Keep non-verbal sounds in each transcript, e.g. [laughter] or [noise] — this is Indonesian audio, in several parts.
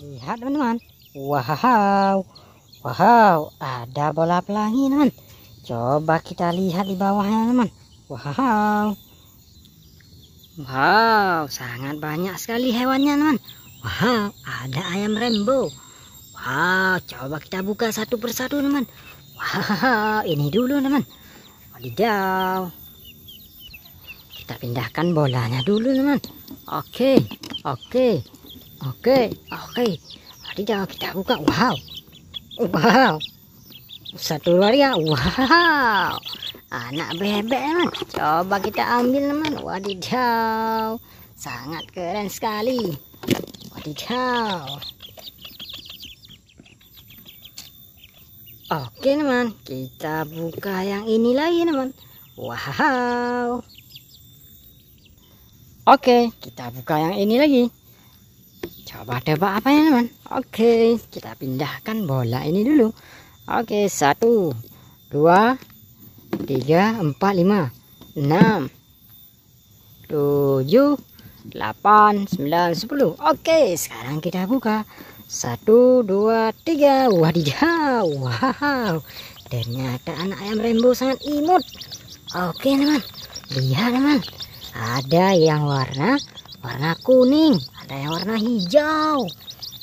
Lihat teman-teman. Wow. Wow, ada bola pelangi teman. Coba kita lihat di bawahnya teman. Wow. Wow, sangat banyak sekali hewannya teman. Wow, ada ayam rainbow. Wow, coba kita buka satu persatu teman. Wow, ini dulu teman. Wadidaw. Kita pindahkan bolanya dulu teman. Oke, oke. Oke, oke. Jadi jangan kita buka. Wow. Wow. Satu luar ya. Wow. Anak bebek man. Coba kita ambil man. Wadidaw. Sangat keren sekali. Wadidaw. Oke teman, kita buka yang ini lagi teman. Wow. Oke, kita buka yang ini lagi coba coba apa ya teman oke kita pindahkan bola ini dulu oke satu dua tiga empat lima enam tujuh delapan sembilan sepuluh oke sekarang kita buka satu dua tiga wadidaw wow ternyata anak ayam rainbow sangat imut oke teman lihat teman ada yang warna warna kuning ada yang warna hijau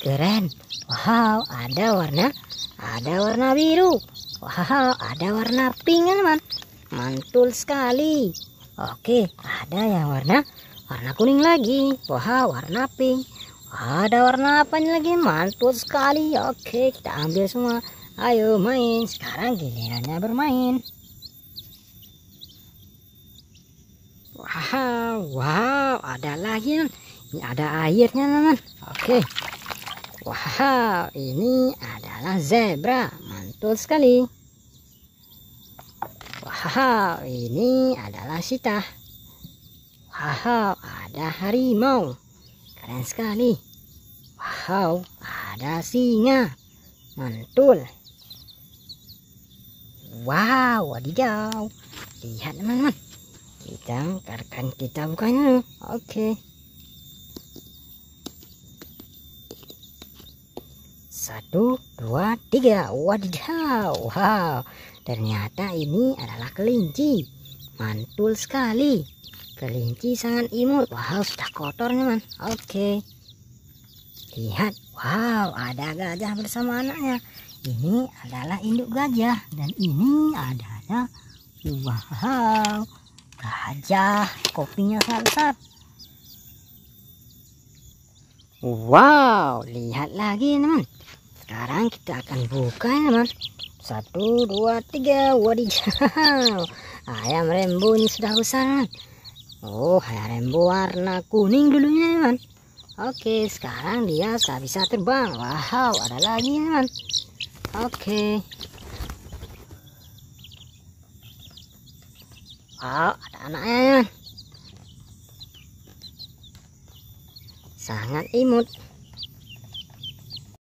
keren wow ada warna ada warna biru wow ada warna pink teman mantul sekali oke ada yang warna warna kuning lagi wow warna pink ada warna apa lagi mantul sekali oke kita ambil semua ayo main sekarang gilirannya bermain wow wow ada lagi ini ada airnya teman oke wow ini adalah zebra mantul sekali wow ini adalah sitah wow ada harimau keren sekali wow ada singa mantul wow wadidaw lihat teman-teman kita akan kita bukanya oke okay. Satu, dua, tiga. Wadidaw. Wow. Ternyata ini adalah kelinci. Mantul sekali. Kelinci sangat imut. Wow, sudah kotor nih, man. Oke. Okay. Lihat. Wow, ada gajah bersama anaknya. Ini adalah induk gajah. Dan ini adanya. Wow. Gajah. Kopinya sangat Wow, lihat lagi teman sekarang kita akan buka ya mas satu dua tiga wadidaw [laughs] ayam rembu ini sudah besar oh ayam rembu warna kuning dulunya ya man Oke, sekarang dia sudah bisa terbang. Wow, ada lagi ya man Oke. Wow, ada anaknya ya, man Sangat imut.